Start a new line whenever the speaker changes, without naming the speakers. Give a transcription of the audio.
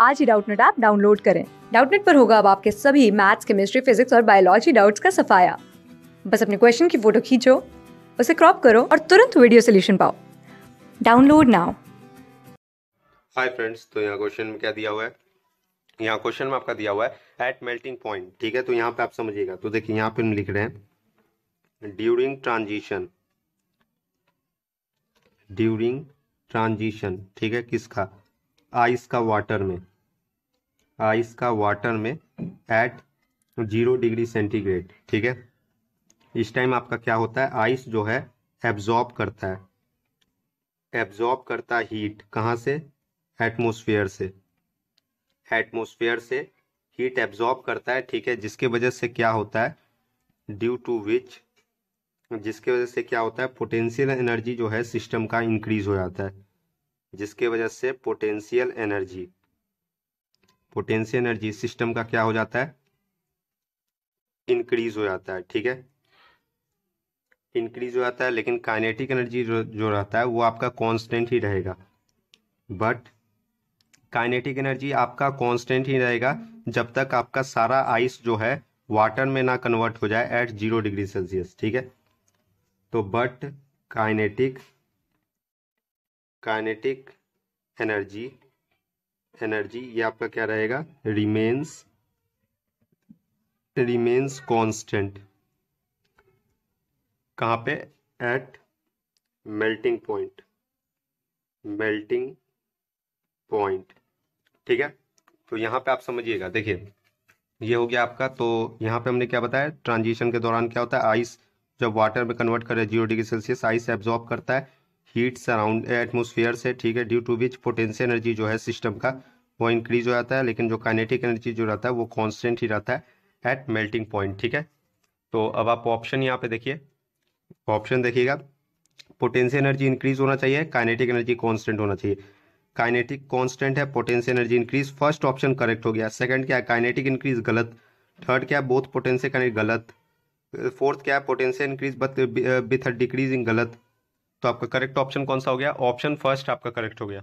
आज ही Doubtnut app download करें डाउटनेट पर होगा अब आपके सभी मैथ्स केमिस्ट्री फिजिक्स और बायोलॉजी डाउट्स का सफाया बस अपने क्वेश्चन की फोटो खींचो उसे क्रॉप करो और तुरंत वीडियो सोल्यूशन पाओ डाउनलोड नाउ हाय फ्रेंड्स तो यहाँ क्वेश्चन में क्या दिया हुआ है यहाँ क्वेश्चन में आपका दिया हुआ है एट मेल्टिंग पॉइंट ठीक है तो यहाँ पे आप समझिएगा तो देखिए यहाँ पे हम लिख रहे हैं ड्यूरिंग ट्रांजिशन ड्यूरिंग ट्रांजिशन ठीक है किसका आइस का वाटर में आइस का वाटर में एट जीरो डिग्री सेंटीग्रेड ठीक है इस टाइम आपका क्या होता है आइस जो है एब्जॉर्ब करता है एब्जॉर्ब करता है हीट कहाँ से एटमोसफियर से एटमोसफियर से हीट एब्जॉर्ब करता है ठीक है जिसके वजह से क्या होता है ड्यू टू विच जिसके वजह से क्या होता है पोटेंशियल एनर्जी जो है सिस्टम का इंक्रीज हो जाता है जिसके वजह से potential energy potential energy system का क्या हो जाता है इंक्रीज हो जाता है ठीक है इंक्रीज हो जाता है लेकिन काइनेटिक एनर्जी जो रहता है वो आपका कांस्टेंट ही रहेगा बट काइनेटिक एनर्जी आपका कांस्टेंट ही रहेगा जब तक आपका सारा आइस जो है वाटर में ना कन्वर्ट हो जाए एट जीरो डिग्री सेल्सियस ठीक है तो but kinetic kinetic energy energy ये आपका क्या रहेगा रिमेन्स रिमेन्स कॉन्स्टेंट कहाँ पे at melting point melting point ठीक है तो यहाँ पे आप समझिएगा देखिए ये हो गया आपका तो यहाँ पे हमने क्या बताया ट्रांजिशन के दौरान क्या होता है आइस जब वाटर में कन्वर्ट कर रहे zero degree Celsius ice absorb करता है हीट सराउंड एटमोसफियर से ठीक है due to which potential energy जो है सिस्टम का वो इंक्रीज हो जाता है लेकिन जो काइनेटिक एनर्जी जो रहता है वो कॉन्स्टेंट ही रहता है एट मेल्टिंग पॉइंट ठीक है तो अब आप ऑप्शन यहाँ पे देखिए ऑप्शन देखिएगा पोटेंशियल एनर्जी इंक्रीज होना चाहिए काइनेटिक एनर्जी कॉन्स्टेंट होना चाहिए काइनेटिक कांस्टेंट है potential energy increase first option correct हो गया सेकेंड क्या है काइनेटिक इंक्रीज गलत थर्ड क्या है बोथ पोटेंशियल एनर्जी गलत फोर्थ क्या है potential increase but with decreasing गलत तो आपका करेक्ट ऑप्शन कौन सा हो गया ऑप्शन फर्स्ट आपका करेक्ट हो गया